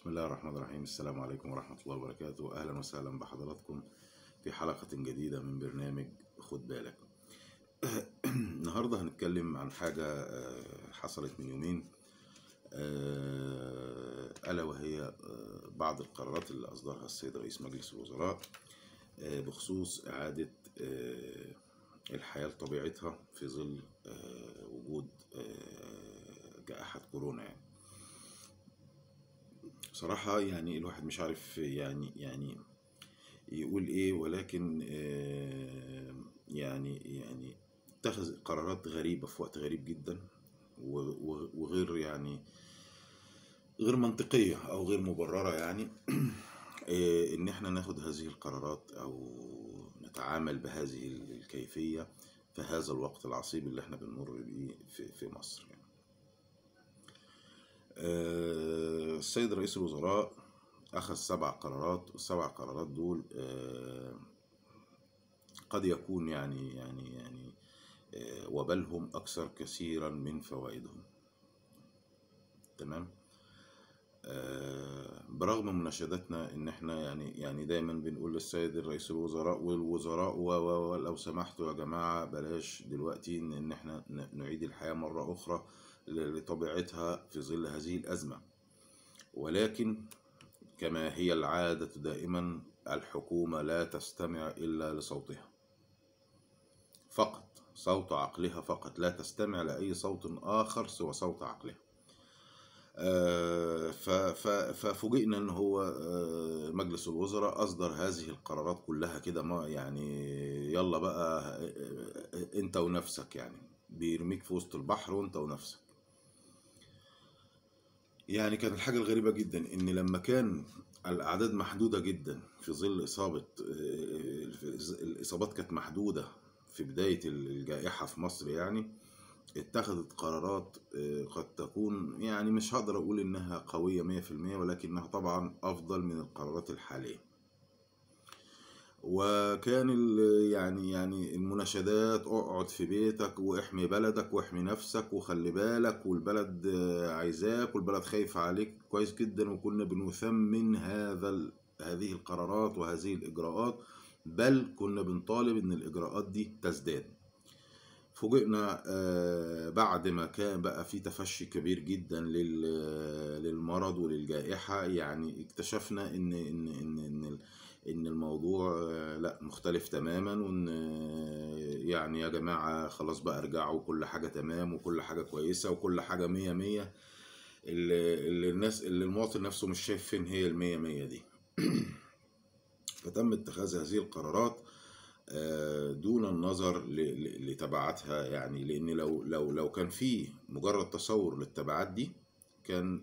بسم الله الرحمن الرحيم السلام عليكم ورحمة الله وبركاته أهلا وسهلا بحضراتكم في حلقة جديدة من برنامج خد بالك النهاردة هنتكلم عن حاجة آه، حصلت من يومين آه، ألا وهي آه، بعض القرارات اللي أصدرها السيد رئيس مجلس الوزراء بخصوص إعادة الحياة لطبيعتها في ظل وجود جائحة كورونا يعني بصراحة يعني الواحد مش عارف يعني يعني يقول ايه ولكن آه، يعني يعني اتخذ قرارات غريبة في وقت غريب جدا وغير يعني غير منطقية او غير مبررة يعني آه، ان احنا ناخد هذه القرارات او نتعامل بهذه الكيفية في هذا الوقت العصيب اللي احنا بنمر بيه في مصر يعني. آه، السيد رئيس الوزراء أخذ سبع قرارات والسبع قرارات دول آه، قد يكون يعني يعني يعني آه، وبالهم أكثر كثيرا من فوائدهم تمام برغم مناشداتنا ان احنا يعني يعني دايما بنقول للسيد الرئيس الوزراء والوزراء ولو سمحتوا يا جماعه بلاش دلوقتي ان احنا نعيد الحياه مره اخرى لطبيعتها في ظل هذه الأزمة ولكن كما هي العادة دائما الحكومة لا تستمع إلا لصوتها فقط صوت عقلها فقط لا تستمع لأي صوت آخر سوى صوت عقلها آه، ففوجئنا ان هو آه، مجلس الوزراء اصدر هذه القرارات كلها كده ما يعني يلا بقى آه، انت ونفسك يعني بيرميك في وسط البحر وانت ونفسك يعني كانت الحاجة الغريبة جدا إن لما كان الأعداد محدودة جدا في ظل إصابة آه، آه، الإصابات كانت محدودة في بداية الجائحة في مصر يعني اتخذت قرارات آه، قد تكون يعني مش هقدر أقول إنها قوية 100% ولكنها طبعا أفضل من القرارات الحالية وكان يعني يعني المناشدات اقعد في بيتك واحمي بلدك واحمي نفسك وخلي بالك والبلد عايزاك والبلد خايف عليك كويس جدا وكنا بنثمن هذا هذه القرارات وهذه الاجراءات بل كنا بنطالب ان الاجراءات دي تزداد فوجئنا آه، بعد ما كان بقى في تفشي كبير جدا للمرض وللجائحة يعني اكتشفنا ان ان ان ان ان الموضوع آه، لا مختلف تماما وان آه، يعني يا جماعة خلاص بقى ارجعوا كل حاجة تمام وكل حاجة كويسة وكل حاجة مية مية اللي, اللي الناس اللي المواطن نفسه مش شايف فين هي المية مية دي فتم اتخاذ هذه القرارات آه، دون النظر لتبعاتها يعني لان لو لو لو كان في مجرد تصور للتبعات دي كان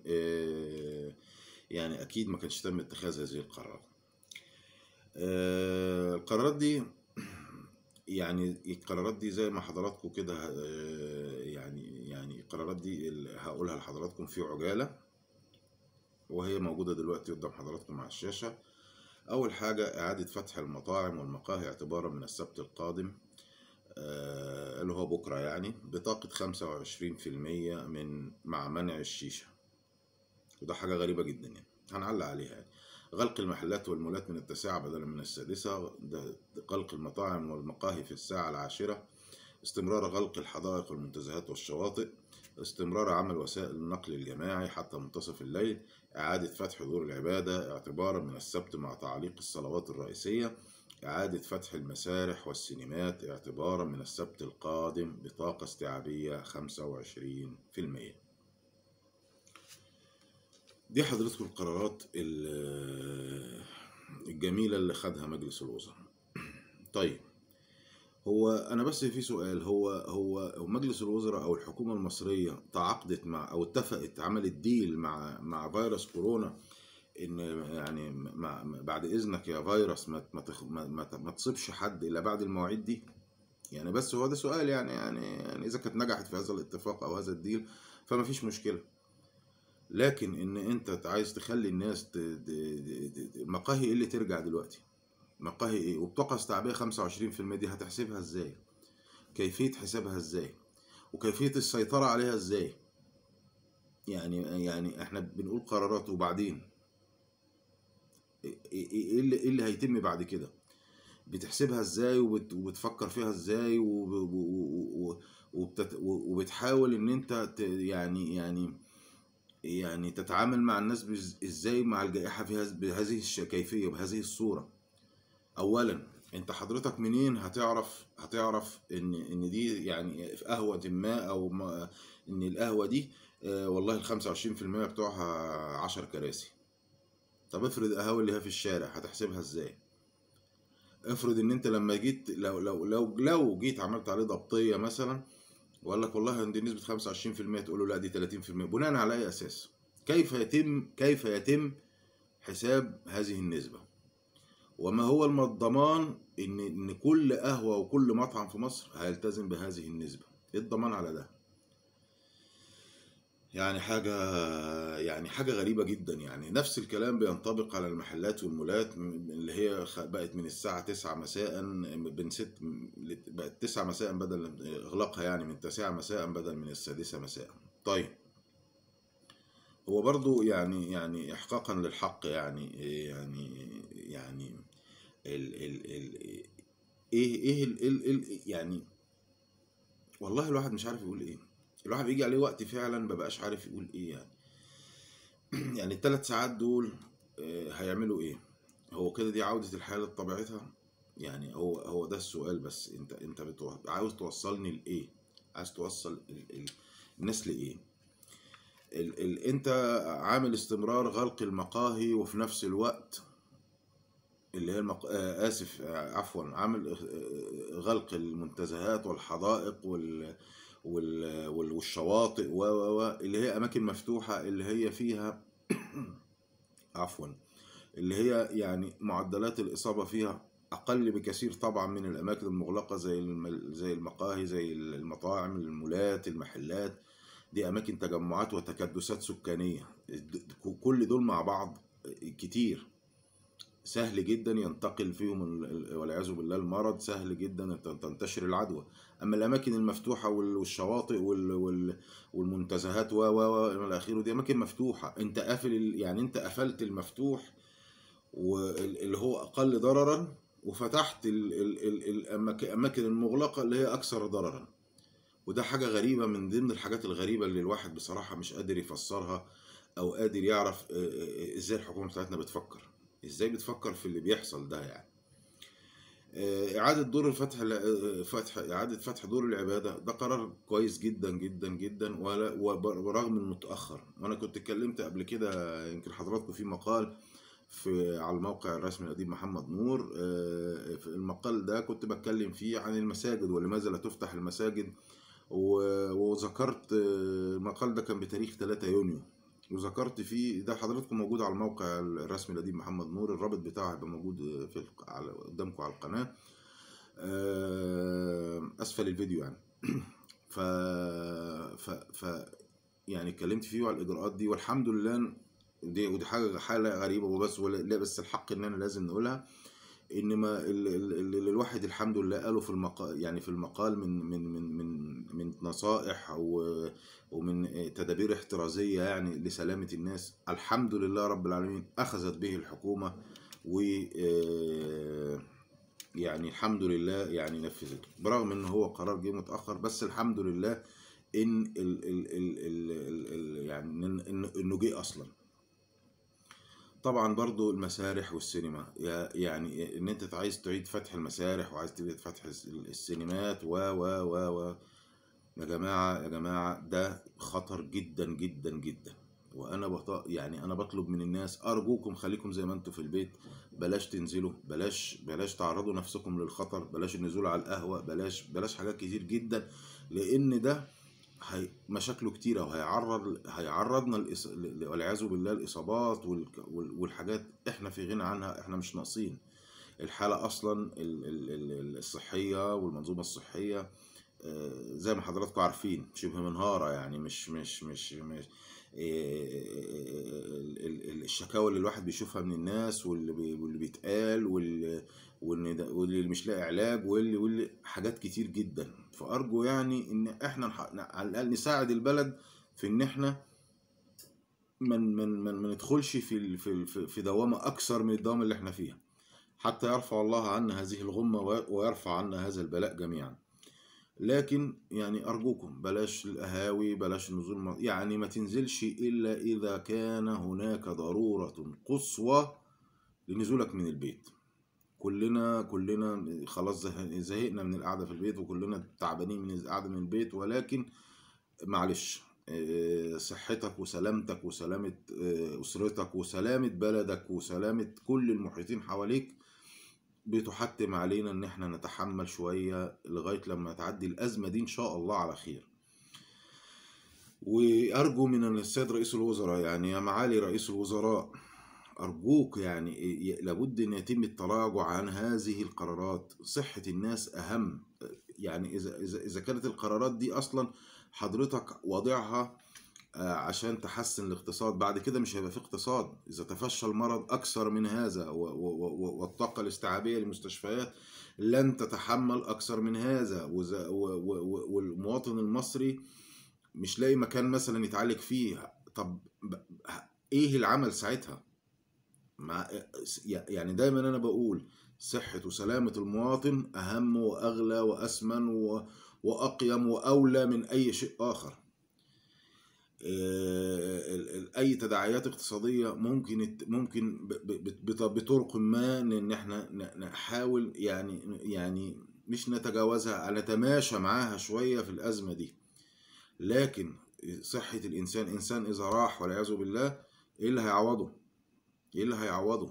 يعني اكيد ما كانش تم اتخاذ هذه القرارات آه، القرارات دي يعني القرارات دي زي ما حضراتكم كده آه، يعني يعني القرارات دي اللي هقولها لحضراتكم في عجاله وهي موجوده دلوقتي قدام حضراتكم على الشاشه اول حاجه اعاده فتح المطاعم والمقاهي اعتبارا من السبت القادم آه، اللي هو بكره يعني بطاقه خمسة وعشرين في المية من مع منع الشيشه وده حاجه غريبه جدا يعني هنعلق عليها يعني غلق المحلات والمولات من التاسعة بدلا من السادسة غلق المطاعم والمقاهي في الساعة العاشرة استمرار غلق الحدائق والمنتزهات والشواطئ استمرار عمل وسائل النقل الجماعي حتى منتصف الليل إعادة فتح دور العبادة اعتبارا من السبت مع تعليق الصلوات الرئيسية إعادة فتح المسارح والسينمات اعتبارا من السبت القادم بطاقة استيعابية 25% دي حضرتكم القرارات الجميلة اللي خدها مجلس الوزراء طيب هو انا بس في سؤال هو هو مجلس الوزراء او الحكومه المصريه تعاقدت مع او اتفقت عملت ديل مع مع فيروس كورونا ان يعني بعد اذنك يا فيروس ما ما ما تصيبش حد الا بعد المواعيد دي يعني بس هو ده سؤال يعني يعني, يعني اذا كانت نجحت في هذا الاتفاق او هذا الديل فما فيش مشكله لكن ان انت عايز تخلي الناس ت... المقاهي ايه اللي ترجع دلوقتي مقاهي ايه وبطاقه استيعابيه 25% دي هتحسبها ازاي كيفيه حسابها ازاي وكيفيه السيطره عليها ازاي يعني يعني احنا بنقول قرارات وبعدين ايه, إيه،, إيه،, إيه اللي ايه اللي هيتم بعد كده بتحسبها ازاي وبتفكر فيها ازاي وبتحاول ان انت يعني يعني يعني تتعامل مع الناس ازاي مع الجائحة في بهذه الكيفية بهذه الصورة اولا انت حضرتك منين هتعرف هتعرف ان ان دي يعني في قهوة ما او ما ان القهوة دي آه، والله ال 25% بتوعها 10 كراسي طب افرض القهاوي اللي هي في الشارع هتحسبها ازاي افرض ان انت لما جيت لو لو لو لو جيت عملت عليه ضبطيه مثلا وقال لك والله دي نسبه 25% تقول له لا دي 30% بناء على اي اساس كيف يتم كيف يتم حساب هذه النسبه وما هو الضمان ان ان كل قهوه وكل مطعم في مصر هيلتزم بهذه النسبه ايه الضمان على ده يعني حاجة يعني حاجة غريبة جدا يعني نفس الكلام بينطبق على المحلات والمولات اللي هي بقت من الساعة تسعة مساء بين ست بقت تسعة مساء بدل إغلاقها يعني من تسعة مساء بدل من السادسة مساء طيب هو برضو يعني يعني إحقاقا للحق يعني يعني يعني ال ال ال إيه إيه ال ال ال يعني والله الواحد مش عارف يقول إيه الواحد بيجي عليه وقت فعلا مبقاش عارف يقول ايه يعني يعني الثلاث ساعات دول آه، هيعملوا ايه هو كده دي عودة الحياة لطبيعتها يعني هو هو ده السؤال بس انت انت عاوز توصلني لايه عايز توصل الـ الـ الناس لايه ال... ال... انت عامل استمرار غلق المقاهي وفي نفس الوقت اللي هي المق... آه اسف آه عفوا عامل آه، آه، غلق المنتزهات والحدائق وال... والشواطئ و و اللي هي اماكن مفتوحه اللي هي فيها عفوا اللي هي يعني معدلات الاصابه فيها اقل بكثير طبعا من الاماكن المغلقه زي زي المقاهي زي المطاعم المولات المحلات دي اماكن تجمعات وتكدسات سكانيه كل دول مع بعض كتير سهل جدا ينتقل فيهم والعياذ بالله المرض سهل جدا تنتشر العدوى اما الاماكن المفتوحه والشواطئ والمنتزهات و و الى اخره دي اماكن مفتوحه انت قافل يعني انت قفلت المفتوح واللي هو اقل ضررا وفتحت الاماكن المغلقه اللي هي اكثر ضررا وده حاجه غريبه من ضمن الحاجات الغريبه اللي الواحد بصراحه مش قادر يفسرها او قادر يعرف ازاي الحكومه بتاعتنا بتفكر ازاي بتفكر في اللي بيحصل ده يعني آه، إعادة دور الفتح آه، فتح إعادة فتح دور العبادة ده قرار كويس جدا جدا جدا ورغم إنه وأنا كنت اتكلمت قبل كده يمكن حضراتكم في مقال في على الموقع الرسمي الأديب محمد نور آه، في المقال ده كنت بتكلم فيه عن المساجد ولماذا لا تفتح المساجد وذكرت المقال ده كان بتاريخ 3 يونيو وذكرت فيه ده حضراتكم موجود على الموقع الرسمي القديم محمد نور الرابط بتاعه هيبقى موجود في على قدامكم على القناه آه، اسفل الفيديو يعني ف... ف... ف يعني اتكلمت فيه على الاجراءات دي والحمد لله دي ودي حاجه حاله غريبه وبس ولا بس الحق ان انا لازم نقولها انما اللي الواحد الحمد لله قاله في المقال يعني في المقال من من من من من نصائح ومن تدابير احترازيه يعني لسلامه الناس الحمد لله رب العالمين اخذت به الحكومه و آه، يعني الحمد لله يعني نفذته برغم ان هو قرار جه متاخر بس الحمد لله ان ال ال ال ال يعني انه جه اصلا طبعا برضو المسارح والسينما يعني ان انت عايز تعيد فتح المسارح وعايز تعيد فتح السينمات و و و و يا جماعة يا جماعة ده خطر جدا جدا جدا وانا بط... يعني انا بطلب من الناس ارجوكم خليكم زي ما انتم في البيت بلاش تنزلوا بلاش بلاش تعرضوا نفسكم للخطر بلاش النزول على القهوة بلاش بلاش حاجات كتير جدا لان ده هي مشاكله كتيره وهيعرض هيعرضنا والعياذ بالله الاصابات والحاجات احنا في غنى عنها احنا مش ناقصين الحاله اصلا الصحيه والمنظومه الصحيه آه، زي ما حضراتكم عارفين شبه منهاره يعني مش مش مش مش آه، الشكاوى اللي الواحد بيشوفها من الناس واللي بيتقال واللي وان ده واللي مش لاقي علاج واللي واللي حاجات كتير جدا فارجو يعني ان احنا على الاقل نساعد البلد في ان احنا ما من من ما ندخلش في في في دوامه اكثر من الدوامه اللي احنا فيها حتى يرفع الله عنا هذه الغمه ويرفع عنا هذا البلاء جميعا لكن يعني ارجوكم بلاش القهاوي بلاش النزول يعني ما تنزلش الا اذا كان هناك ضروره قصوى لنزولك من البيت كلنا كلنا خلاص زهقنا من القعده في البيت وكلنا تعبانين من القعده من البيت ولكن معلش آه، صحتك وسلامتك وسلامه آه، اسرتك وسلامه بلدك وسلامه كل المحيطين حواليك بتحتم علينا ان احنا نتحمل شويه لغايه لما تعدي الازمه دي ان شاء الله على خير وارجو من السيد رئيس الوزراء يعني يا معالي رئيس الوزراء أرجوك يعني إيه، لابد أن يتم التراجع عن هذه القرارات صحة الناس أهم يعني إذا, إذا, إذا كانت القرارات دي أصلا حضرتك واضعها آه، عشان تحسن الاقتصاد بعد كده مش هيبقى في اقتصاد إذا تفشى المرض أكثر من هذا والطاقة الاستيعابية للمستشفيات لن تتحمل أكثر من هذا والمواطن المصري مش لاقي مكان مثلا يتعالج فيه طب ايه العمل ساعتها مع يعني دايما انا بقول صحه وسلامه المواطن اهم واغلى واسمن واقيم واولى من اي شيء اخر آه، اي تداعيات اقتصاديه ممكن ممكن بطرق ما ان احنا نحاول يعني يعني مش نتجاوزها نتماشى معاها شويه في الازمه دي لكن صحه الانسان انسان اذا راح والعياذ بالله ايه اللي هيعوضه ايه اللي هيعوضه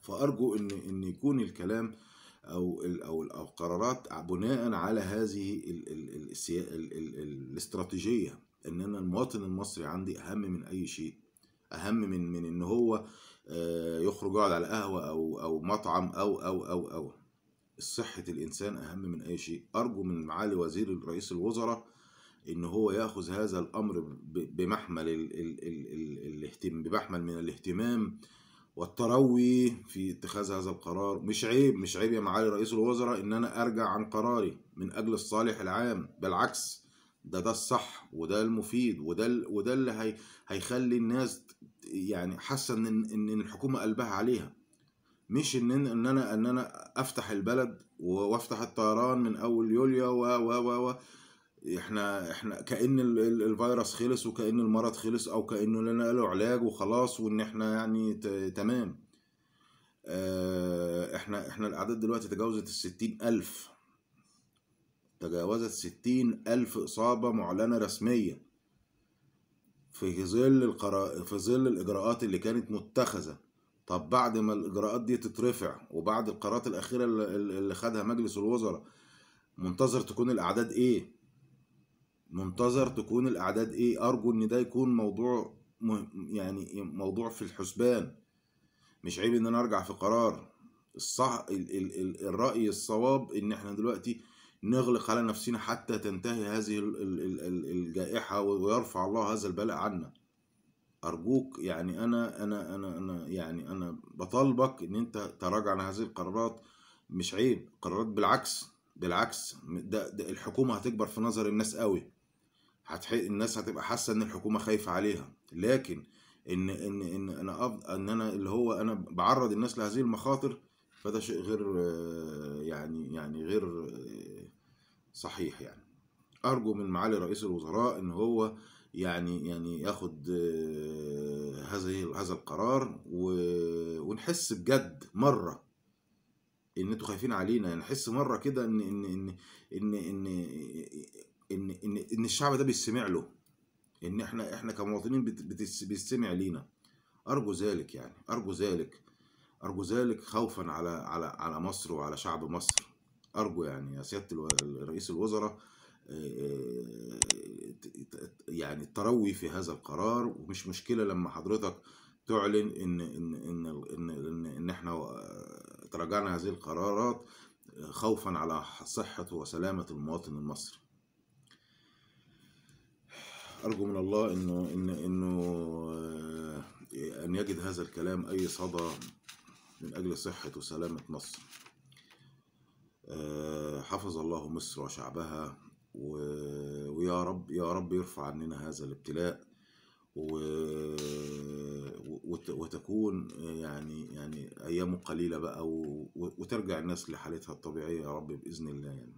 فارجو ان ان يكون الكلام او الـ او الـ او القرارات بناء على هذه الـ الـ الـ الـ الـ الاستراتيجيه ان انا المواطن المصري عندي اهم من اي شيء اهم من من ان هو آه، يخرج يقعد على قهوه او او مطعم او او او او صحه الانسان اهم من اي شيء ارجو من معالي وزير رئيس الوزراء ان هو ياخذ هذا الامر بمحمل الـ الـ الـ الاهتمام بمحمل من الاهتمام والتروي في اتخاذ هذا القرار مش عيب مش عيب يا معالي رئيس الوزراء ان انا ارجع عن قراري من اجل الصالح العام بالعكس ده ده الصح وده المفيد وده وده اللي هي هيخلي الناس يعني حاسه ان ان الحكومه قلبها عليها مش ان ان انا ان انا افتح البلد وافتح الطيران من اول يوليو و و و, و احنا احنا كان الفيروس خلص وكان المرض خلص او كانه لنا له علاج وخلاص وان احنا يعني تمام آه، احنا احنا الاعداد دلوقتي تجاوزت الستين الف تجاوزت ستين الف اصابه معلنه رسميه في ظل القرا... في ظل الاجراءات اللي كانت متخذه طب بعد ما الاجراءات دي تترفع وبعد القرارات الاخيره اللي خدها مجلس الوزراء منتظر تكون الاعداد ايه منتظر تكون الاعداد ايه ارجو ان ده يكون موضوع يعني موضوع في الحسبان مش عيب ان انا ارجع في قرار الصح ال ال ال الراي الصواب ان احنا دلوقتي نغلق على نفسنا حتى تنتهي هذه الجائحه ويرفع الله هذا البلاء عنا ارجوك يعني انا انا انا انا يعني انا بطالبك ان انت تراجع عن هذه القرارات مش عيب قرارات بالعكس بالعكس ده, ده الحكومه هتكبر في نظر الناس قوي هتح... الناس هتبقى حاسه ان الحكومه خايفه عليها لكن ان ان ان انا ان انا اللي هو انا بعرض الناس لهذه المخاطر فده شيء غير يعني يعني غير صحيح يعني ارجو من معالي رئيس الوزراء ان هو يعني يعني ياخد هذه هذا القرار و... ونحس بجد مره ان انتوا خايفين علينا يعني نحس مره كده ان ان ان ان, إن ان ان ان الشعب ده بيستمع له ان احنا احنا كمواطنين بيستمع لينا ارجو ذلك يعني ارجو ذلك ارجو ذلك خوفا على على على مصر وعلى شعب مصر ارجو يعني يا سياده رئيس الوزراء آه، يعني التروي في هذا القرار ومش مشكله لما حضرتك تعلن ان ان ان ان, إن, إن احنا آه، تراجعنا هذه القرارات آه، خوفا على صحه وسلامه المواطن المصري أرجو من الله إنه إن إنه آه، أن يجد هذا الكلام أي صدى من أجل صحة وسلامة مصر آه، حفظ الله مصر وشعبها ويا رب يا رب يرفع عننا هذا الابتلاء وتكون آه، يعني يعني ايامه قليله بقى وترجع الناس لحالتها الطبيعيه يا رب باذن الله يعني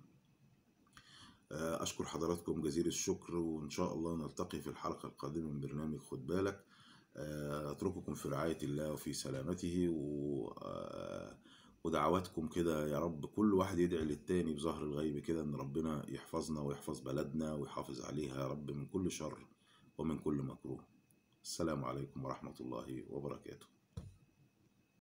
آه، أشكر حضراتكم جزيل الشكر وإن شاء الله نلتقي في الحلقة القادمة من برنامج خد بالك آه، أترككم في رعاية الله وفي سلامته و... آه، ودعواتكم كده يا رب كل واحد يدعي للتاني بظهر الغيب كده إن ربنا يحفظنا ويحفظ بلدنا ويحافظ عليها يا رب من كل شر ومن كل مكروه السلام عليكم ورحمة الله وبركاته